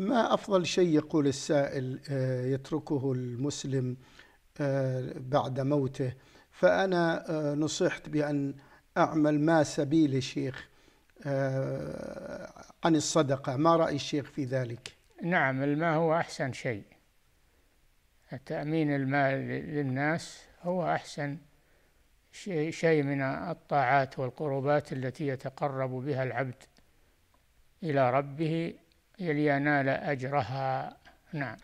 ما أفضل شيء يقول السائل آه، يتركه المسلم آه، بعد موته فأنا آه، نصحت بأن أعمل ما سبيل الشيخ عن الصدقة ما رأي الشيخ في ذلك نعم الماء هو أحسن شيء تأمين المال للناس هو أحسن شيء من الطاعات والقربات التي يتقرب بها العبد إلى ربه لينال أجرها نعم